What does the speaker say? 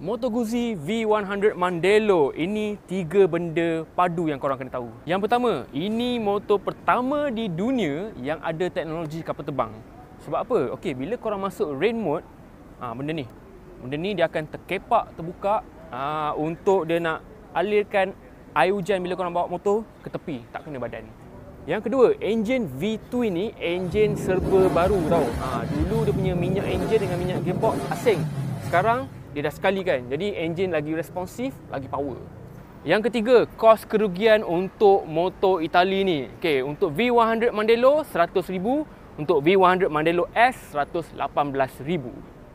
Moto Guzzi V100 Mandelo ini tiga benda padu yang korang kena tahu. Yang pertama, ini motor pertama di dunia yang ada teknologi kapal terbang. Sebab apa? Okey, bila korang masuk rain mode, ha, benda ni. Benda ni dia akan terkepak terbuka ha, untuk dia nak alirkan air hujan bila korang bawa motor ke tepi, tak kena badan. Yang kedua, enjin V2 ni enjin serba baru tau. ha, dulu dia punya minyak enjin dengan minyak gearbox asing. Sekarang dia dah sekali kan jadi engine lagi responsif lagi power yang ketiga, kos kerugian untuk motor Itali ni. Okey, untuk V100 Mandello 100,000, untuk V100 Mandello S 118,000.